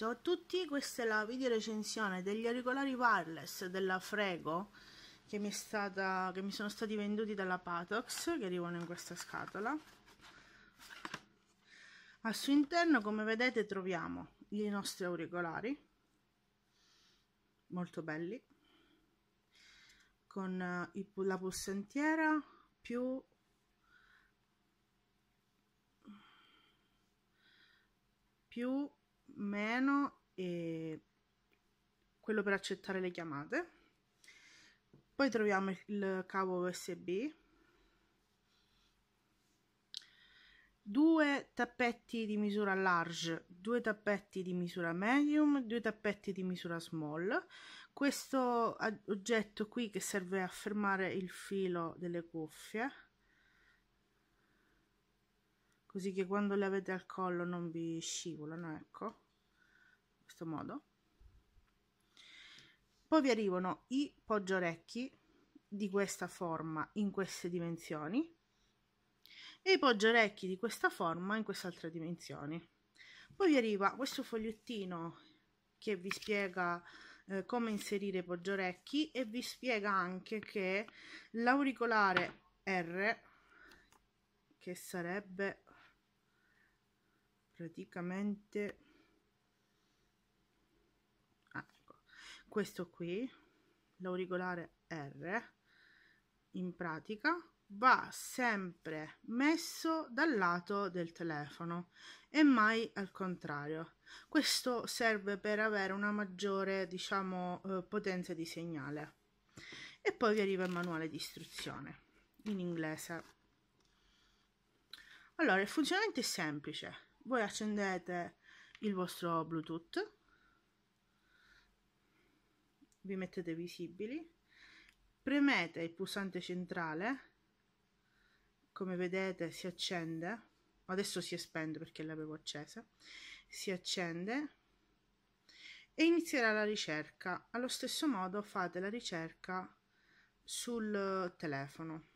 Ciao a tutti, questa è la video recensione degli auricolari wireless della Frego che mi, stata, che mi sono stati venduti dalla Patox che arrivano in questa scatola al suo interno come vedete troviamo i nostri auricolari molto belli con eh, la pulsantiera più più meno e quello per accettare le chiamate poi troviamo il cavo usb due tappetti di misura large, due tappetti di misura medium, due tappetti di misura small. Questo oggetto qui che serve a fermare il filo delle cuffie, così che quando le avete al collo non vi scivolano, ecco questo modo poi vi arrivano i poggiorecchi di questa forma in queste dimensioni e i poggiorecchi di questa forma in quest'altra dimensione poi vi arriva questo fogliettino che vi spiega eh, come inserire i poggiorecchi e vi spiega anche che l'auricolare R che sarebbe praticamente questo qui l'auricolare R in pratica va sempre messo dal lato del telefono e mai al contrario questo serve per avere una maggiore diciamo eh, potenza di segnale e poi vi arriva il manuale di istruzione in inglese allora il funzionamento è semplice voi accendete il vostro bluetooth vi mettete visibili premete il pulsante centrale come vedete si accende adesso si spende perché l'avevo accesa si accende e inizierà la ricerca allo stesso modo fate la ricerca sul telefono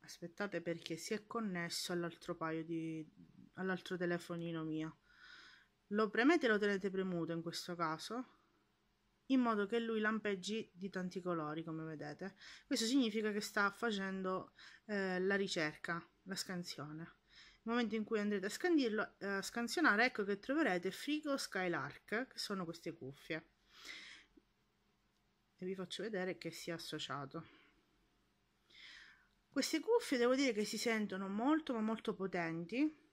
aspettate perché si è connesso all'altro paio di all'altro telefonino mio lo premete e lo tenete premuto in questo caso, in modo che lui lampeggi di tanti colori, come vedete. Questo significa che sta facendo eh, la ricerca, la scansione. Nel momento in cui andrete a, eh, a scansionare, ecco che troverete Frigo Skylark, che sono queste cuffie. E vi faccio vedere che si è associato. Queste cuffie devo dire che si sentono molto ma molto potenti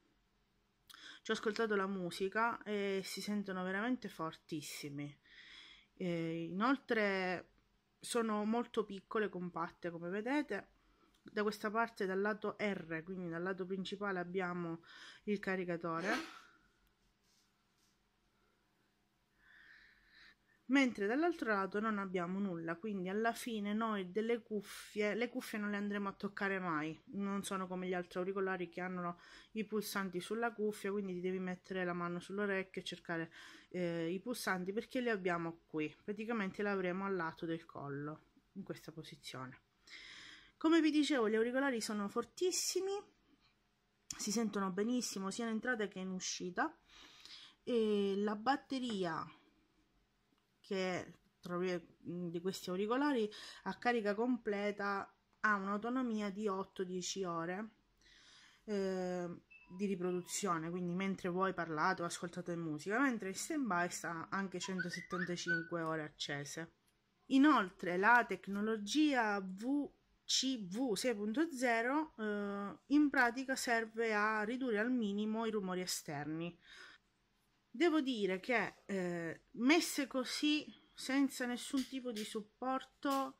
ci ho ascoltato la musica e si sentono veramente fortissimi. Eh, inoltre sono molto piccole, e compatte come vedete. Da questa parte dal lato R, quindi dal lato principale abbiamo il caricatore mentre dall'altro lato non abbiamo nulla, quindi alla fine noi delle cuffie, le cuffie non le andremo a toccare mai, non sono come gli altri auricolari che hanno i pulsanti sulla cuffia, quindi ti devi mettere la mano sull'orecchio e cercare eh, i pulsanti perché li abbiamo qui, praticamente le avremo al lato del collo, in questa posizione. Come vi dicevo, gli auricolari sono fortissimi, si sentono benissimo sia in entrata che in uscita e la batteria che tra mm, di questi auricolari a carica completa ha un'autonomia di 8-10 ore eh, di riproduzione, quindi mentre voi parlate o ascoltate musica, mentre il by sta anche 175 ore accese. Inoltre la tecnologia VCV 6.0 eh, in pratica serve a ridurre al minimo i rumori esterni devo dire che eh, messe così senza nessun tipo di supporto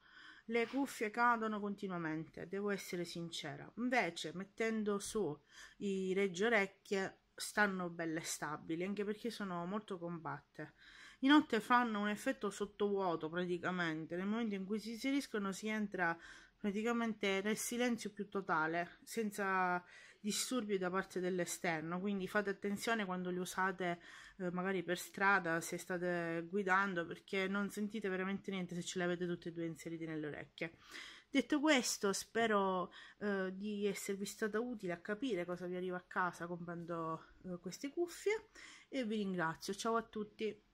le cuffie cadono continuamente devo essere sincera invece mettendo su i reggi orecchie stanno belle stabili anche perché sono molto compatte di notte fanno un effetto sottovuoto praticamente nel momento in cui si inseriscono si entra praticamente era il silenzio più totale, senza disturbi da parte dell'esterno, quindi fate attenzione quando li usate eh, magari per strada, se state guidando, perché non sentite veramente niente se ce l'avete tutte e due inserite nelle orecchie. Detto questo, spero eh, di esservi stata utile a capire cosa vi arriva a casa comprando eh, queste cuffie e vi ringrazio. Ciao a tutti!